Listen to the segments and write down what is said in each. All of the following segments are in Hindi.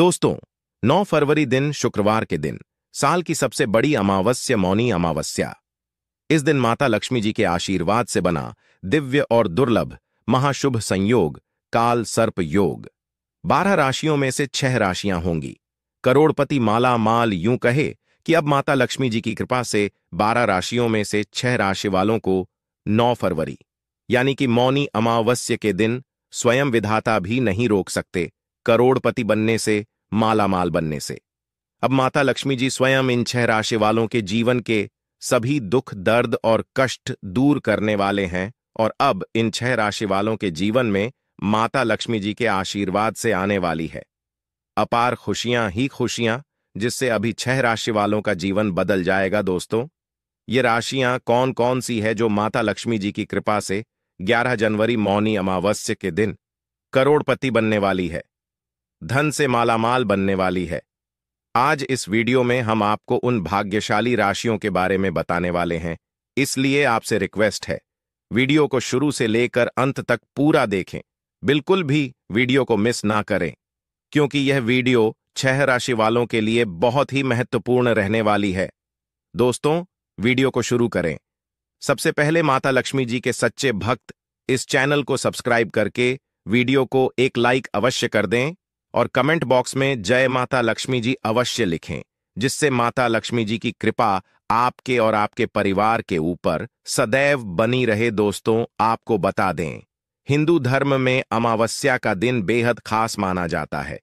दोस्तों 9 फरवरी दिन शुक्रवार के दिन साल की सबसे बड़ी अमावस्या मौनी अमावस्या इस दिन माता लक्ष्मी जी के आशीर्वाद से बना दिव्य और दुर्लभ महाशुभ संयोग काल सर्प योग बारह राशियों में से छह राशियां होंगी करोड़पति माला माल यूं कहे कि अब माता लक्ष्मी जी की कृपा से बारह राशियों में से छह राशि वालों को 9 फरवरी यानी कि मौनी अमावस्या के दिन स्वयं विधाता भी नहीं रोक सकते करोड़पति बनने से मालामाल बनने से अब माता लक्ष्मी जी स्वयं इन छह राशि वालों के जीवन के सभी दुख दर्द और कष्ट दूर करने वाले हैं और अब इन छह राशि वालों के जीवन में माता लक्ष्मी जी के आशीर्वाद से आने वाली है अपार खुशियां ही खुशियां जिससे अभी छह राशि वालों का जीवन बदल जाएगा दोस्तों ये राशियां कौन कौन सी है जो माता लक्ष्मी जी की कृपा से 11 जनवरी मौनी अमावस्या के दिन करोड़पति बनने वाली है धन से मालामाल बनने वाली है आज इस वीडियो में हम आपको उन भाग्यशाली राशियों के बारे में बताने वाले हैं इसलिए आपसे रिक्वेस्ट है वीडियो को शुरू से लेकर अंत तक पूरा देखें बिल्कुल भी वीडियो को मिस ना करें क्योंकि यह वीडियो छह राशि वालों के लिए बहुत ही महत्वपूर्ण रहने वाली है दोस्तों वीडियो को शुरू करें सबसे पहले माता लक्ष्मी जी के सच्चे भक्त इस चैनल को सब्सक्राइब करके वीडियो को एक लाइक अवश्य कर दें और कमेंट बॉक्स में जय माता लक्ष्मी जी अवश्य लिखें जिससे माता लक्ष्मी जी की कृपा आपके और आपके परिवार के ऊपर सदैव बनी रहे दोस्तों आपको बता दें हिंदू धर्म में अमावस्या का दिन बेहद खास माना जाता है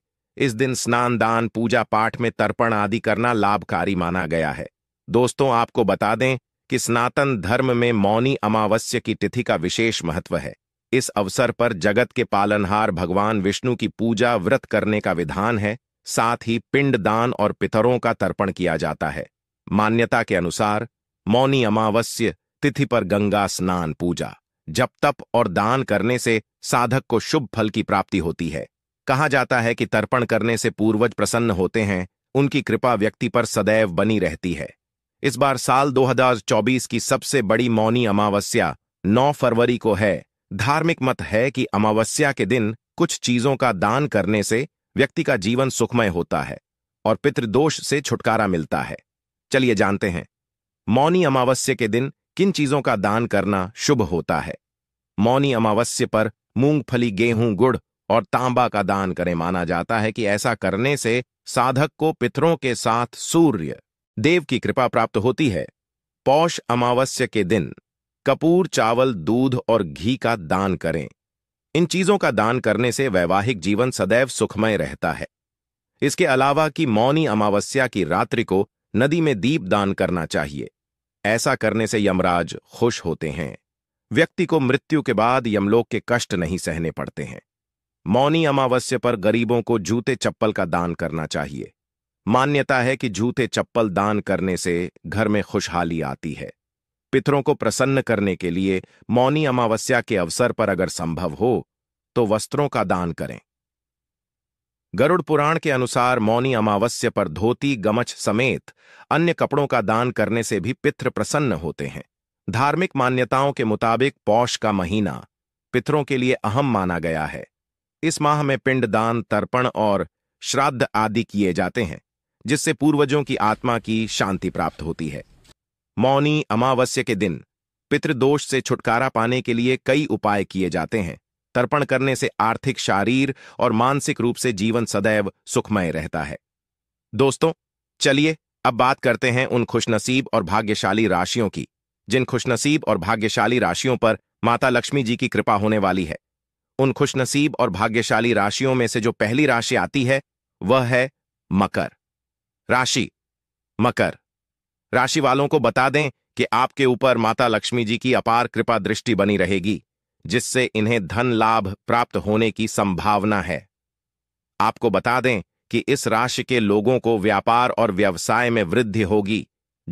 इस दिन स्नान दान पूजा पाठ में तर्पण आदि करना लाभकारी माना गया है दोस्तों आपको बता दें कि सनातन धर्म में मौनी अमावस्या की तिथि का विशेष महत्व है इस अवसर पर जगत के पालनहार भगवान विष्णु की पूजा व्रत करने का विधान है साथ ही पिंड दान और पितरों का तर्पण किया जाता है मान्यता के अनुसार मौनी अमावस्य तिथि पर गंगा स्नान पूजा जप तप और दान करने से साधक को शुभ फल की प्राप्ति होती है कहा जाता है कि तर्पण करने से पूर्वज प्रसन्न होते हैं उनकी कृपा व्यक्ति पर सदैव बनी रहती है इस बार साल 2024 की सबसे बड़ी मौनी अमावस्या 9 फरवरी को है धार्मिक मत है कि अमावस्या के दिन कुछ चीजों का दान करने से व्यक्ति का जीवन सुखमय होता है और पितृदोष से छुटकारा मिलता है चलिए जानते हैं मौनी अमावस्या के दिन किन चीजों का दान करना शुभ होता है मौनी अमावस्या पर मूंगफली गेहूं गुड़ और तांबा का दान करें माना जाता है कि ऐसा करने से साधक को पितरों के साथ सूर्य देव की कृपा प्राप्त होती है पौष अमावस्या के दिन कपूर चावल दूध और घी का दान करें इन चीजों का दान करने से वैवाहिक जीवन सदैव सुखमय रहता है इसके अलावा कि मौनी अमावस्या की रात्रि को नदी में दीप दान करना चाहिए ऐसा करने से यमराज खुश होते हैं व्यक्ति को मृत्यु के बाद यमलोक के कष्ट नहीं सहने पड़ते हैं मौनी अमावस्या पर गरीबों को जूते चप्पल का दान करना चाहिए मान्यता है कि जूते चप्पल दान करने से घर में खुशहाली आती है पितरों को प्रसन्न करने के लिए मौनी अमावस्या के अवसर पर अगर संभव हो तो वस्त्रों का दान करें गरुड़ पुराण के अनुसार मौनी अमावस्या पर धोती गमछ समेत अन्य कपड़ों का दान करने से भी पितृ प्रसन्न होते हैं धार्मिक मान्यताओं के मुताबिक पौष का महीना पितरों के लिए अहम माना गया है इस माह में पिंड दान तर्पण और श्राद्ध आदि किए जाते हैं जिससे पूर्वजों की आत्मा की शांति प्राप्त होती है मौनी अमावस्या के दिन पितृदोष से छुटकारा पाने के लिए कई उपाय किए जाते हैं तर्पण करने से आर्थिक शारीर और मानसिक रूप से जीवन सदैव सुखमय रहता है दोस्तों चलिए अब बात करते हैं उन खुशनसीब और भाग्यशाली राशियों की जिन खुशनसीब और भाग्यशाली राशियों पर माता लक्ष्मी जी की कृपा होने वाली है उन खुशनसीब और भाग्यशाली राशियों में से जो पहली राशि आती है वह है मकर राशि मकर राशि वालों को बता दें कि आपके ऊपर माता लक्ष्मी जी की अपार कृपा दृष्टि बनी रहेगी जिससे इन्हें धन लाभ प्राप्त होने की संभावना है आपको बता दें कि इस राशि के लोगों को व्यापार और व्यवसाय में वृद्धि होगी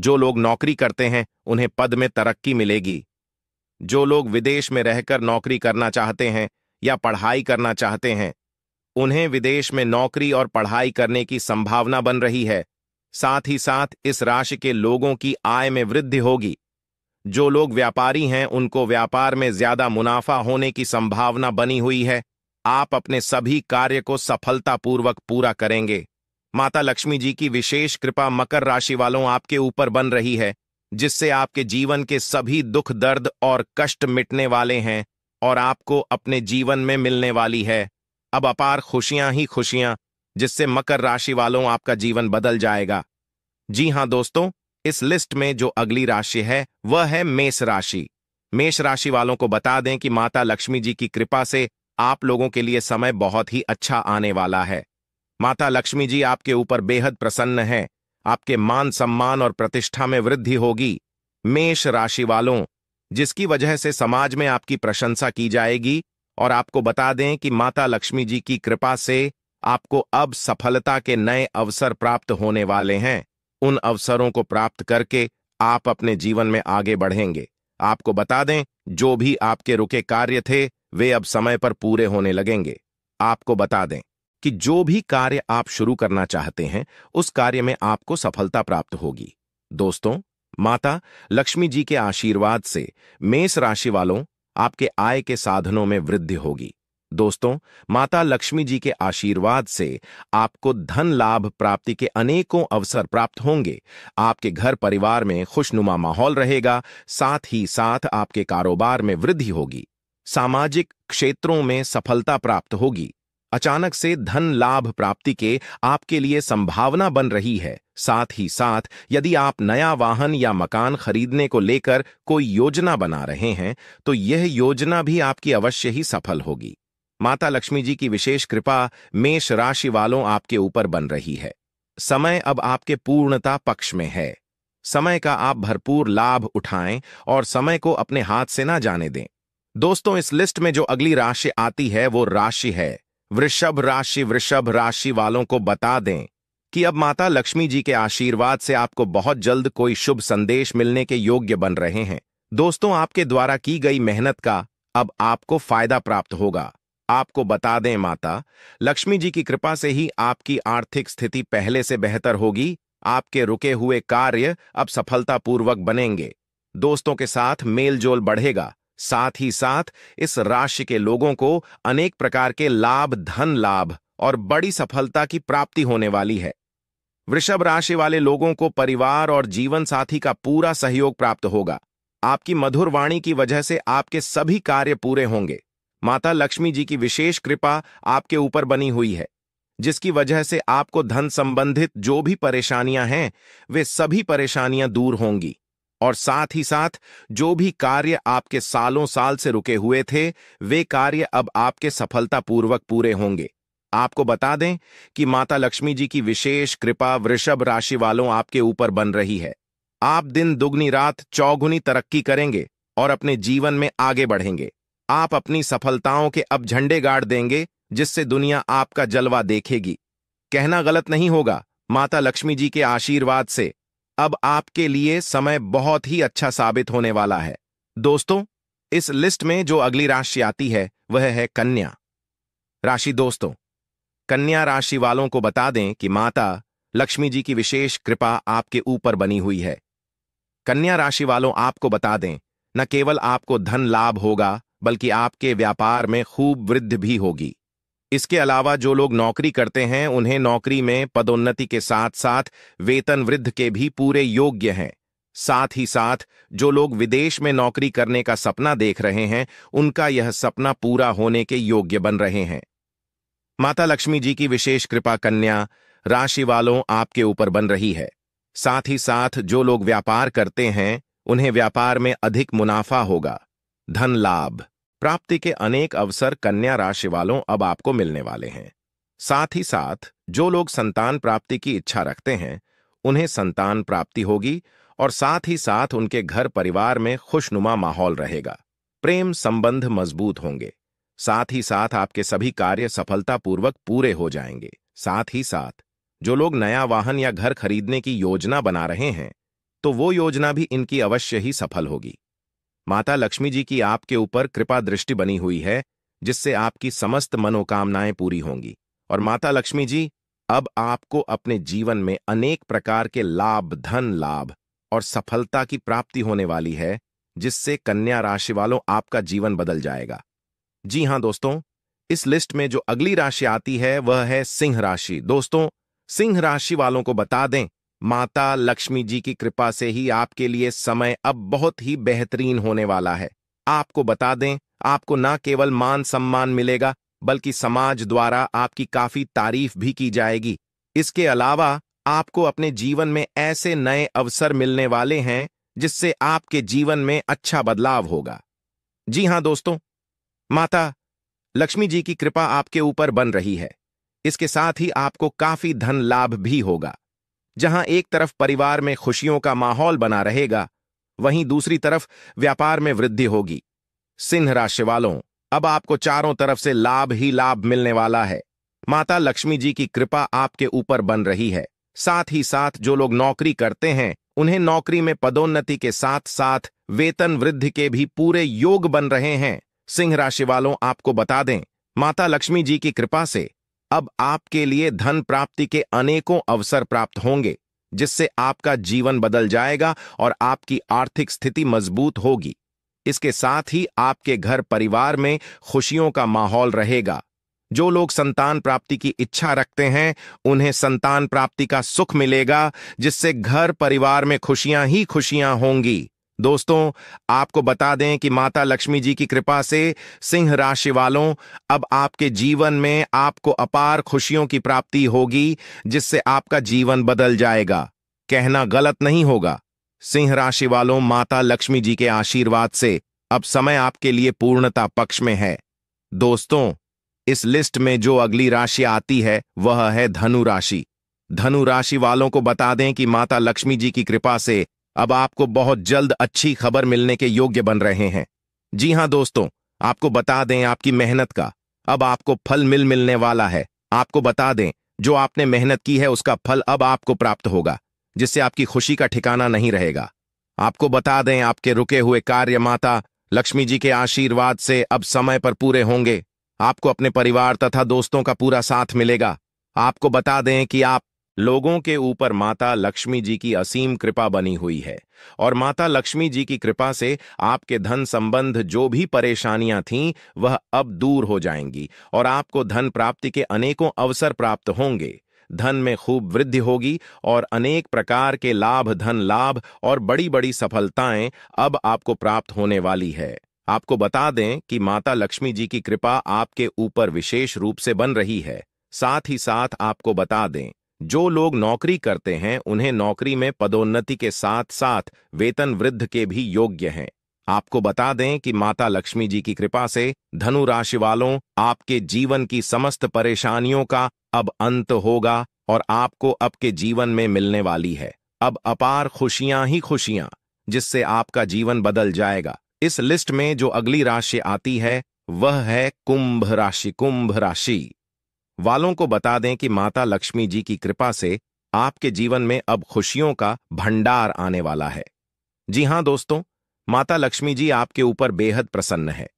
जो लोग नौकरी करते हैं उन्हें पद में तरक्की मिलेगी जो लोग विदेश में रहकर नौकरी करना चाहते हैं या पढ़ाई करना चाहते हैं उन्हें विदेश में नौकरी और पढ़ाई करने की संभावना बन रही है साथ ही साथ इस राशि के लोगों की आय में वृद्धि होगी जो लोग व्यापारी हैं उनको व्यापार में ज्यादा मुनाफा होने की संभावना बनी हुई है आप अपने सभी कार्य को सफलतापूर्वक पूरा करेंगे माता लक्ष्मी जी की विशेष कृपा मकर राशि वालों आपके ऊपर बन रही है जिससे आपके जीवन के सभी दुख दर्द और कष्ट मिटने वाले हैं और आपको अपने जीवन में मिलने वाली है अब अपार खुशियां ही खुशियां जिससे मकर राशि वालों आपका जीवन बदल जाएगा जी हां दोस्तों इस लिस्ट में जो अगली राशि है वह है मेष राशि मेष राशि वालों को बता दें कि माता लक्ष्मी जी की कृपा से आप लोगों के लिए समय बहुत ही अच्छा आने वाला है माता लक्ष्मी जी आपके ऊपर बेहद प्रसन्न हैं आपके मान सम्मान और प्रतिष्ठा में वृद्धि होगी मेष राशि वालों जिसकी वजह से समाज में आपकी प्रशंसा की जाएगी और आपको बता दें कि माता लक्ष्मी जी की कृपा से आपको अब सफलता के नए अवसर प्राप्त होने वाले हैं उन अवसरों को प्राप्त करके आप अपने जीवन में आगे बढ़ेंगे आपको बता दें जो भी आपके रुके कार्य थे वे अब समय पर पूरे होने लगेंगे आपको बता दें कि जो भी कार्य आप शुरू करना चाहते हैं उस कार्य में आपको सफलता प्राप्त होगी दोस्तों माता लक्ष्मी जी के आशीर्वाद से मेष राशि वालों आपके आय के साधनों में वृद्धि होगी दोस्तों माता लक्ष्मी जी के आशीर्वाद से आपको धन लाभ प्राप्ति के अनेकों अवसर प्राप्त होंगे आपके घर परिवार में खुशनुमा माहौल रहेगा साथ ही साथ आपके कारोबार में वृद्धि होगी सामाजिक क्षेत्रों में सफलता प्राप्त होगी अचानक से धन लाभ प्राप्ति के आपके लिए संभावना बन रही है साथ ही साथ यदि आप नया वाहन या मकान खरीदने को लेकर कोई योजना बना रहे हैं तो यह योजना भी आपकी अवश्य ही सफल होगी माता लक्ष्मी जी की विशेष कृपा मेष राशि वालों आपके ऊपर बन रही है समय अब आपके पूर्णता पक्ष में है समय का आप भरपूर लाभ उठाएं और समय को अपने हाथ से ना जाने दें दोस्तों इस लिस्ट में जो अगली राशि आती है वो राशि है वृषभ राशि वृषभ राशि वालों को बता दें कि अब माता लक्ष्मी जी के आशीर्वाद से आपको बहुत जल्द कोई शुभ संदेश मिलने के योग्य बन रहे हैं दोस्तों आपके द्वारा की गई मेहनत का अब आपको फायदा प्राप्त होगा आपको बता दें माता लक्ष्मी जी की कृपा से ही आपकी आर्थिक स्थिति पहले से बेहतर होगी आपके रुके हुए कार्य अब सफलतापूर्वक बनेंगे दोस्तों के साथ मेलजोल बढ़ेगा साथ ही साथ इस राशि के लोगों को अनेक प्रकार के लाभ धन लाभ और बड़ी सफलता की प्राप्ति होने वाली है वृषभ राशि वाले लोगों को परिवार और जीवन साथी का पूरा सहयोग प्राप्त होगा आपकी मधुर वाणी की वजह से आपके सभी कार्य पूरे होंगे माता लक्ष्मी जी की विशेष कृपा आपके ऊपर बनी हुई है जिसकी वजह से आपको धन संबंधित जो भी परेशानियां हैं वे सभी परेशानियां दूर होंगी और साथ ही साथ जो भी कार्य आपके सालों साल से रुके हुए थे वे कार्य अब आपके सफलतापूर्वक पूरे होंगे आपको बता दें कि माता लक्ष्मी जी की विशेष कृपा वृषभ राशि वालों आपके ऊपर बन रही है आप दिन दुगनी रात चौगुनी तरक्की करेंगे और अपने जीवन में आगे बढ़ेंगे आप अपनी सफलताओं के अब झंडे गाड़ देंगे जिससे दुनिया आपका जलवा देखेगी कहना गलत नहीं होगा माता लक्ष्मी जी के आशीर्वाद से अब आपके लिए समय बहुत ही अच्छा साबित होने वाला है दोस्तों इस लिस्ट में जो अगली राशि आती है वह है कन्या राशि दोस्तों कन्या राशि वालों को बता दें कि माता लक्ष्मी जी की विशेष कृपा आपके ऊपर बनी हुई है कन्या राशि वालों आपको बता दें न केवल आपको धन लाभ होगा बल्कि आपके व्यापार में खूब वृद्धि भी होगी इसके अलावा जो लोग नौकरी करते हैं उन्हें नौकरी में पदोन्नति के साथ साथ वेतन वृद्ध के भी पूरे योग्य हैं साथ ही साथ जो लोग विदेश में नौकरी करने का सपना देख रहे हैं उनका यह सपना पूरा होने के योग्य बन रहे हैं माता लक्ष्मी जी की विशेष कृपा कन्या राशि वालों आपके ऊपर बन रही है साथ ही साथ जो लोग व्यापार करते हैं उन्हें व्यापार में अधिक मुनाफा होगा धन लाभ प्राप्ति के अनेक अवसर कन्या राशि वालों अब आपको मिलने वाले हैं साथ ही साथ जो लोग संतान प्राप्ति की इच्छा रखते हैं उन्हें संतान प्राप्ति होगी और साथ ही साथ उनके घर परिवार में खुशनुमा माहौल रहेगा प्रेम संबंध मजबूत होंगे साथ ही साथ आपके सभी कार्य सफलतापूर्वक पूरे हो जाएंगे साथ ही साथ जो लोग नया वाहन या घर खरीदने की योजना बना रहे हैं तो वो योजना भी इनकी अवश्य ही सफल होगी माता लक्ष्मी जी की आपके ऊपर कृपा दृष्टि बनी हुई है जिससे आपकी समस्त मनोकामनाएं पूरी होंगी और माता लक्ष्मी जी अब आपको अपने जीवन में अनेक प्रकार के लाभ धन लाभ और सफलता की प्राप्ति होने वाली है जिससे कन्या राशि वालों आपका जीवन बदल जाएगा जी हां दोस्तों इस लिस्ट में जो अगली राशि आती है वह है सिंह राशि दोस्तों सिंह राशि वालों को बता दें माता लक्ष्मी जी की कृपा से ही आपके लिए समय अब बहुत ही बेहतरीन होने वाला है आपको बता दें आपको ना केवल मान सम्मान मिलेगा बल्कि समाज द्वारा आपकी काफी तारीफ भी की जाएगी इसके अलावा आपको अपने जीवन में ऐसे नए अवसर मिलने वाले हैं जिससे आपके जीवन में अच्छा बदलाव होगा जी हां दोस्तों माता लक्ष्मी जी की कृपा आपके ऊपर बन रही है इसके साथ ही आपको काफी धन लाभ भी होगा जहां एक तरफ परिवार में खुशियों का माहौल बना रहेगा वहीं दूसरी तरफ व्यापार में वृद्धि होगी सिंह राशि वालों अब आपको चारों तरफ से लाभ ही लाभ मिलने वाला है माता लक्ष्मी जी की कृपा आपके ऊपर बन रही है साथ ही साथ जो लोग नौकरी करते हैं उन्हें नौकरी में पदोन्नति के साथ साथ वेतन वृद्धि के भी पूरे योग बन रहे हैं सिंह राशि वालों आपको बता दें माता लक्ष्मी जी की कृपा से अब आपके लिए धन प्राप्ति के अनेकों अवसर प्राप्त होंगे जिससे आपका जीवन बदल जाएगा और आपकी आर्थिक स्थिति मजबूत होगी इसके साथ ही आपके घर परिवार में खुशियों का माहौल रहेगा जो लोग संतान प्राप्ति की इच्छा रखते हैं उन्हें संतान प्राप्ति का सुख मिलेगा जिससे घर परिवार में खुशियां ही खुशियां होंगी दोस्तों आपको बता दें कि माता लक्ष्मी जी की कृपा से सिंह राशि वालों अब आपके जीवन में आपको अपार खुशियों की प्राप्ति होगी जिससे आपका जीवन बदल जाएगा कहना गलत नहीं होगा सिंह राशि वालों माता लक्ष्मी जी के आशीर्वाद से अब समय आपके लिए पूर्णता पक्ष में है दोस्तों इस लिस्ट में जो अगली राशि आती है वह है धनु राशि धनु राशि वालों को बता दें कि माता लक्ष्मी जी की कृपा से अब आपको बहुत जल्द अच्छी खबर मिलने के योग्य बन रहे हैं जी हाँ दोस्तों आपको बता दें आपकी मेहनत का अब आपको फल मिल मिलने वाला है आपको बता दें जो आपने मेहनत की है उसका फल अब आपको प्राप्त होगा जिससे आपकी खुशी का ठिकाना नहीं रहेगा आपको बता दें आपके रुके हुए कार्य माता लक्ष्मी जी के आशीर्वाद से अब समय पर पूरे होंगे आपको अपने परिवार तथा दोस्तों का पूरा साथ मिलेगा आपको बता दें कि आप लोगों के ऊपर माता लक्ष्मी जी की असीम कृपा बनी हुई है और माता लक्ष्मी जी की कृपा से आपके धन संबंध जो भी परेशानियां थीं वह अब दूर हो जाएंगी और आपको धन प्राप्ति के अनेकों अवसर प्राप्त होंगे धन में खूब वृद्धि होगी और अनेक प्रकार के लाभ धन लाभ और बड़ी बड़ी सफलताएं अब आपको प्राप्त होने वाली है आपको बता दें कि माता लक्ष्मी जी की कृपा आपके ऊपर विशेष रूप से बन रही है साथ ही साथ आपको बता दें जो लोग नौकरी करते हैं उन्हें नौकरी में पदोन्नति के साथ साथ वेतन वृद्ध के भी योग्य हैं आपको बता दें कि माता लक्ष्मी जी की कृपा से धनु राशि वालों आपके जीवन की समस्त परेशानियों का अब अंत होगा और आपको अब के जीवन में मिलने वाली है अब अपार खुशियां ही खुशियां जिससे आपका जीवन बदल जाएगा इस लिस्ट में जो अगली राशि आती है वह है कुंभ राशि कुंभ राशि वालों को बता दें कि माता लक्ष्मी जी की कृपा से आपके जीवन में अब खुशियों का भंडार आने वाला है जी हां दोस्तों माता लक्ष्मी जी आपके ऊपर बेहद प्रसन्न है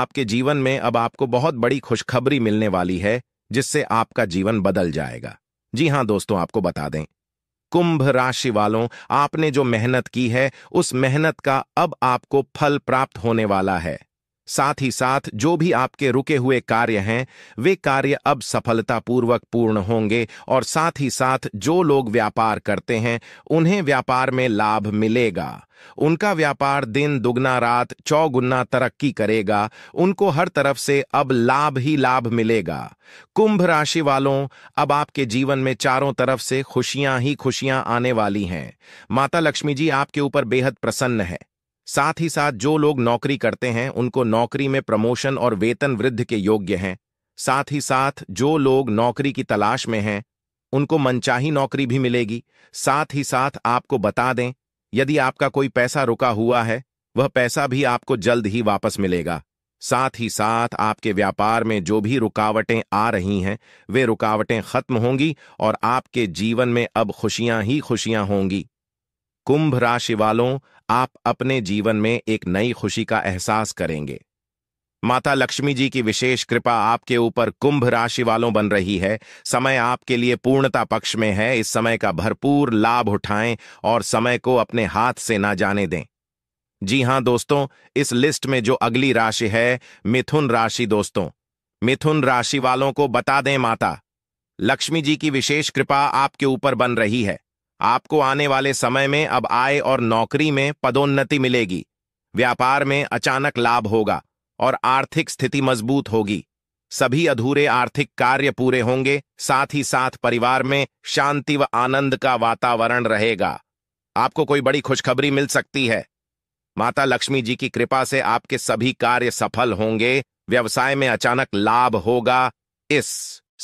आपके जीवन में अब आपको बहुत बड़ी खुशखबरी मिलने वाली है जिससे आपका जीवन बदल जाएगा जी हां दोस्तों आपको बता दें कुंभ राशि वालों आपने जो मेहनत की है उस मेहनत का अब आपको फल प्राप्त होने वाला है साथ ही साथ जो भी आपके रुके हुए कार्य हैं वे कार्य अब सफलतापूर्वक पूर्ण होंगे और साथ ही साथ जो लोग व्यापार करते हैं उन्हें व्यापार में लाभ मिलेगा उनका व्यापार दिन दुगना रात चौगुना तरक्की करेगा उनको हर तरफ से अब लाभ ही लाभ मिलेगा कुंभ राशि वालों अब आपके जीवन में चारों तरफ से खुशियां ही खुशियां आने वाली हैं माता लक्ष्मी जी आपके ऊपर बेहद प्रसन्न है साथ ही साथ जो लोग नौकरी करते हैं उनको नौकरी में प्रमोशन और वेतन वृद्धि के योग्य हैं साथ ही साथ जो लोग नौकरी की तलाश में हैं उनको मनचाही नौकरी भी मिलेगी साथ ही साथ आपको बता दें यदि आपका कोई पैसा रुका हुआ है वह पैसा भी आपको जल्द ही वापस मिलेगा साथ ही साथ आपके व्यापार में जो भी रुकावटें आ रही हैं वे रुकावटें खत्म होंगी और आपके जीवन में अब खुशियां ही खुशियां होंगी कुंभ राशि वालों आप अपने जीवन में एक नई खुशी का एहसास करेंगे माता लक्ष्मी जी की विशेष कृपा आपके ऊपर कुंभ राशि वालों बन रही है समय आपके लिए पूर्णता पक्ष में है इस समय का भरपूर लाभ उठाएं और समय को अपने हाथ से ना जाने दें जी हां दोस्तों इस लिस्ट में जो अगली राशि है मिथुन राशि दोस्तों मिथुन राशि वालों को बता दें माता लक्ष्मी जी की विशेष कृपा आपके ऊपर बन रही है आपको आने वाले समय में अब आय और नौकरी में पदोन्नति मिलेगी व्यापार में अचानक लाभ होगा और आर्थिक स्थिति मजबूत होगी सभी अधूरे आर्थिक कार्य पूरे होंगे साथ ही साथ परिवार में शांति व आनंद का वातावरण रहेगा आपको कोई बड़ी खुशखबरी मिल सकती है माता लक्ष्मी जी की कृपा से आपके सभी कार्य सफल होंगे व्यवसाय में अचानक लाभ होगा इस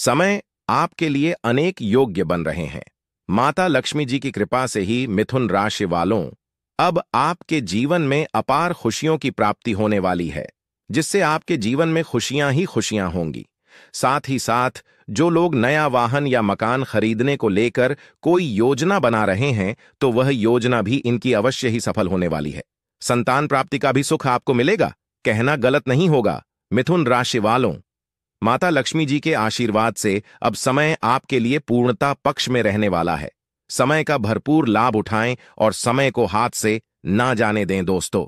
समय आपके लिए अनेक योग्य बन रहे हैं माता लक्ष्मी जी की कृपा से ही मिथुन राशि वालों अब आपके जीवन में अपार खुशियों की प्राप्ति होने वाली है जिससे आपके जीवन में खुशियां ही खुशियां होंगी साथ ही साथ जो लोग नया वाहन या मकान खरीदने को लेकर कोई योजना बना रहे हैं तो वह योजना भी इनकी अवश्य ही सफल होने वाली है संतान प्राप्ति का भी सुख आपको मिलेगा कहना गलत नहीं होगा मिथुन राशि वालों माता लक्ष्मी जी के आशीर्वाद से अब समय आपके लिए पूर्णता पक्ष में रहने वाला है समय का भरपूर लाभ उठाएं और समय को हाथ से ना जाने दें दोस्तों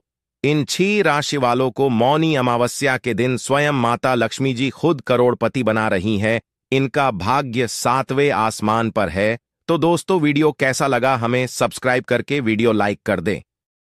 इन छी राशि वालों को मौनी अमावस्या के दिन स्वयं माता लक्ष्मी जी खुद करोड़पति बना रही हैं इनका भाग्य सातवें आसमान पर है तो दोस्तों वीडियो कैसा लगा हमें सब्सक्राइब करके वीडियो लाइक कर दें